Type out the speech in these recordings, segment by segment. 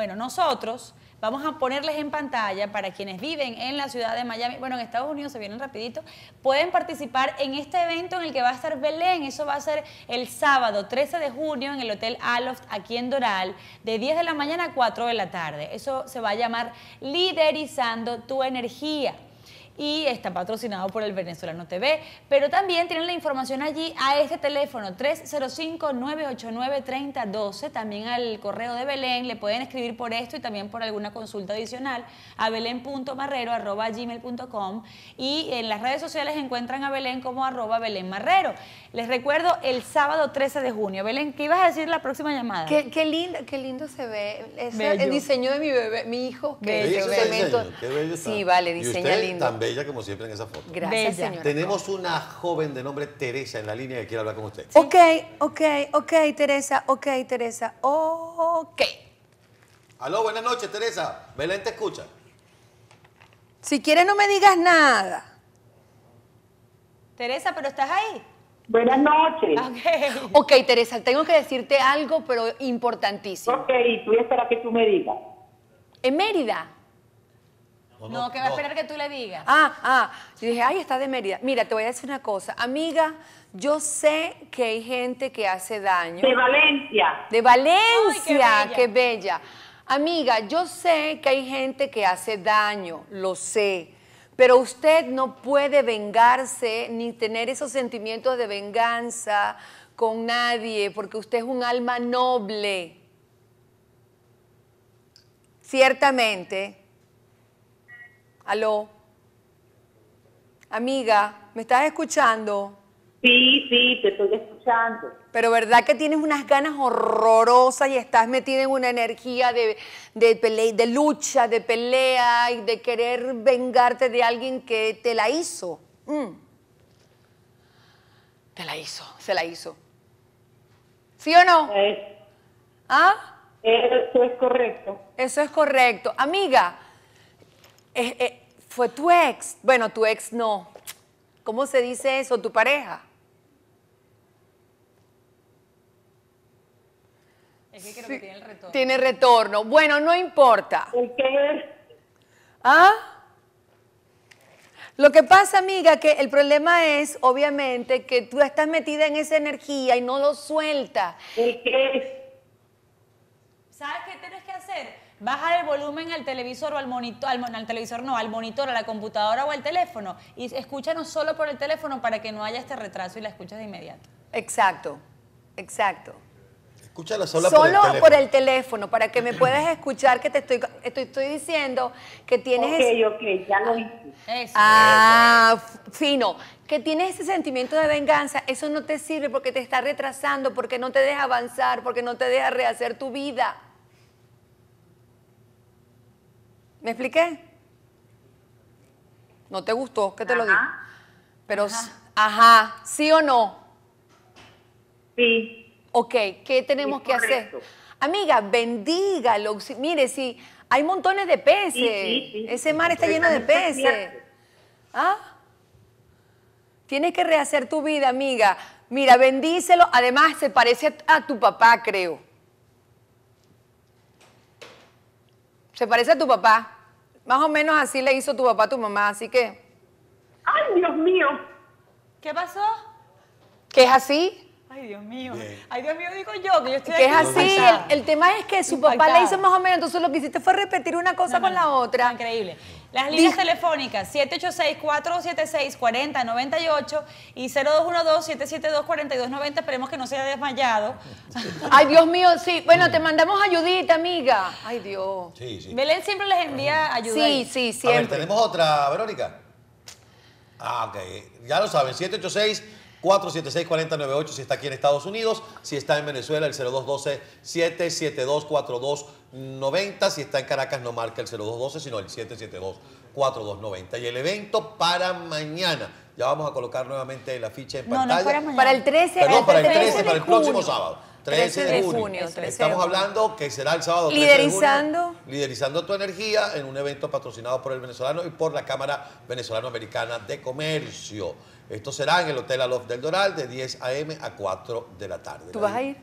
Bueno, nosotros vamos a ponerles en pantalla para quienes viven en la ciudad de Miami, bueno, en Estados Unidos se vienen rapidito, pueden participar en este evento en el que va a estar Belén, eso va a ser el sábado 13 de junio en el Hotel Aloft aquí en Doral, de 10 de la mañana a 4 de la tarde. Eso se va a llamar Liderizando tu energía y está patrocinado por el Venezolano TV. Pero también tienen la información allí a este teléfono 305-989-3012, también al correo de Belén, le pueden escribir por esto y también por alguna consulta adicional a belén.marrero.gmail.com y en las redes sociales encuentran a Belén como arroba Belén Marrero. Les recuerdo el sábado 13 de junio. Belén, ¿qué ibas a decir en la próxima llamada? Qué, lindo, qué lindo se ve el diseño de mi bebé, mi hijo. Qué bello, Sí, vale, diseña lindo ella como siempre en esa foto. Gracias, Tenemos una joven de nombre Teresa en la línea que quiere hablar con usted. Ok, ok, ok, Teresa, ok, Teresa, ok. Aló, buenas noches, Teresa. Belén te escucha. Si quieres no me digas nada. Teresa, pero estás ahí. Buenas noches. Ok, Teresa, tengo que decirte algo, pero importantísimo. Ok, y tú esperas que tú me digas. En Mérida. No, que va a esperar que tú le digas. Ah, ah. Yo dije, ay, está de Mérida. Mira, te voy a decir una cosa. Amiga, yo sé que hay gente que hace daño. De Valencia. De Valencia, bella. qué bella. Amiga, yo sé que hay gente que hace daño, lo sé. Pero usted no puede vengarse ni tener esos sentimientos de venganza con nadie, porque usted es un alma noble. Ciertamente, Aló. Amiga, ¿me estás escuchando? Sí, sí, te estoy escuchando. Pero verdad que tienes unas ganas horrorosas y estás metida en una energía de, de, de lucha, de pelea y de querer vengarte de alguien que te la hizo. Mm. Te la hizo, se la hizo. ¿Sí o no? ¿Ah? Eso es correcto. Eso es correcto. Amiga, es... Eh, fue tu ex. Bueno, tu ex no. ¿Cómo se dice eso? ¿Tu pareja? Es que creo que tiene el retorno. Tiene retorno. Bueno, no importa. qué ¿Ah? Lo que pasa, amiga, que el problema es, obviamente, que tú estás metida en esa energía y no lo sueltas. ¿El qué? ¿Sabes qué tienes que hacer? Baja el volumen al televisor o al monitor, al, al, televisor no, al monitor, a la computadora o al teléfono. Y escúchanos solo por el teléfono para que no haya este retraso y la escuches de inmediato. Exacto, exacto. Escúchala solo por el, por el teléfono. para que me puedas escuchar que te estoy, estoy, estoy diciendo que tienes... Ok, ok, ya lo hice. Eso. Ah, fino. Que tienes ese sentimiento de venganza, eso no te sirve porque te está retrasando, porque no te deja avanzar, porque no te deja rehacer tu vida. ¿Me expliqué? No te gustó, ¿qué te lo digo? Pero, ajá. ¿sí o no? Sí. Ok, ¿qué tenemos que hacer? Amiga, bendígalo. Mire, si sí, hay montones de peces. Ese mar está lleno de peces. ¿Ah? Tienes que rehacer tu vida, amiga. Mira, bendícelo. Además, se parece a tu papá, creo. Se parece a tu papá. Más o menos así le hizo tu papá a tu mamá, así que... ¡Ay, Dios mío! ¿Qué pasó? ¿Qué es así? Ay, Dios mío. Ay, Dios mío, digo yo, que yo estoy es así. El, tema es que su papá le hizo más o menos, entonces lo que hiciste fue repetir una cosa con la otra. Increíble. Las líneas telefónicas 786-476-4098 y 0212-772-4290. Esperemos que no se haya desmayado. Ay, Dios mío, sí. Bueno, te mandamos ayudita, amiga. Ay, Dios. Sí, sí. Belén siempre les envía ayuda. Sí, sí, siempre. A ver, tenemos otra, Verónica. Ah, ok. Ya lo saben, 786 476-4098 si está aquí en Estados Unidos, si está en Venezuela el 0212-772-4290, si está en Caracas no marca el 0212 sino el 772-4290. Y el evento para mañana, ya vamos a colocar nuevamente la ficha en pantalla. No, no para el 13, Perdón, para el 13, para el próximo sábado. 13, de, junio. Estamos hablando que será el sábado 13 liderizando. De junio, liderizando tu energía en un evento patrocinado por el venezolano y por la Cámara Venezolano-Americana de Comercio. Esto será en el Hotel Alof del Doral de 10 a.m. a 4 de la tarde. ¿Tú vas a ir?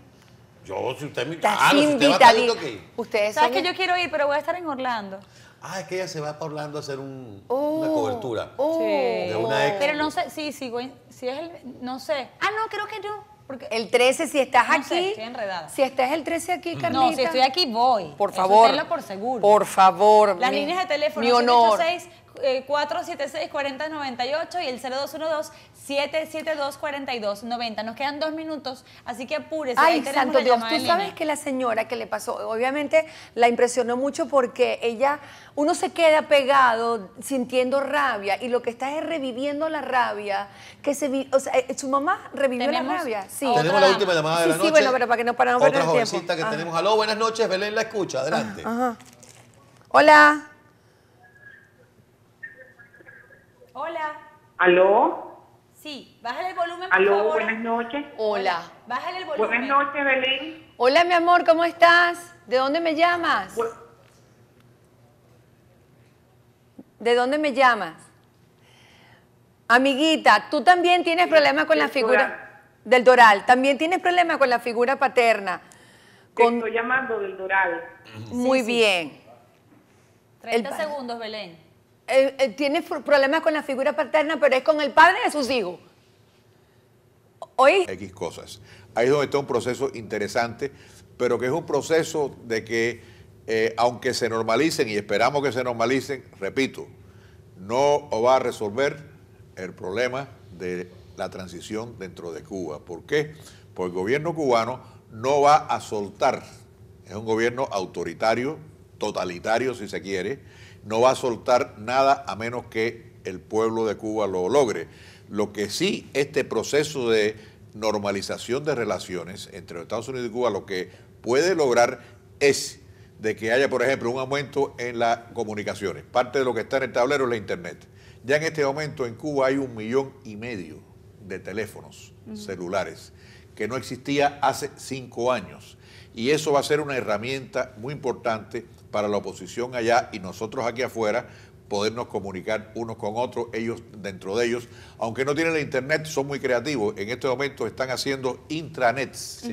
Yo, si usted me... invita ah, si usted a que... Ustedes Sabes que yo quiero ir, pero voy a estar en Orlando ah, es que ella se va para Orlando a hacer una oh, cobertura oh. de una Pero no sé, sí, sí, güey, si es el, no sé. Ah, no, creo que yo. el 13, si estás aquí. Sé, estoy enredada. Si estás el 13 aquí, Carlita. No, si estoy aquí, voy. Por favor. Eso por seguro. Por favor. Las líneas de teléfono. Mi honor. 476-4098 eh, y el 0212-772-4290. Nos quedan dos minutos, así que apúrese. Ay, santo Dios, tú sabes que la señora que le pasó, obviamente la impresionó mucho porque ella, uno se queda pegado sintiendo rabia y lo que está es reviviendo la rabia, o sea, eh, su mamá revivió la rabia. Sí. Tenemos la última llamada de la noche. Sí, bueno, pero para que no paramos Otra perder el tiempo. que tenemos. Aló, buenas noches, Belén la escucha, adelante. Ajá. Hola. Hola. ¿Aló? Sí, bájale el volumen, por Aló, buenas noches. Hola. Bájale el volumen. Buenas noches, Belén. Hola, mi amor, ¿cómo estás? ¿De dónde me llamas? ¿De dónde me llamas? Amiguita, tú también tienes problemas con la figura del Doral. También tienes problemas con la figura paterna. Te estoy llamando del Doral. Muy bien. 30 segundos, Belén. Eh, eh, tiene problemas con la figura paterna, pero es con el padre de sus hijos. Hoy... X cosas. Ahí es donde está un proceso interesante, pero que es un proceso de que, eh, aunque se normalicen y esperamos que se normalicen, repito, no va a resolver el problema de la transición dentro de Cuba. ¿Por qué? Porque el gobierno cubano no va a soltar. Es un gobierno autoritario, totalitario si se quiere, no va a soltar nada a menos que el pueblo de Cuba lo logre. Lo que sí, este proceso de normalización de relaciones entre Estados Unidos y Cuba lo que puede lograr es de que haya, por ejemplo, un aumento en las comunicaciones. Parte de lo que está en el tablero es la Internet. Ya en este momento en Cuba hay un millón y medio de teléfonos celulares que no existía hace cinco años. Y eso va a ser una herramienta muy importante para la oposición allá y nosotros aquí afuera podernos comunicar unos con otros, ellos dentro de ellos. Aunque no tienen la internet, son muy creativos. En este momento están haciendo intranets.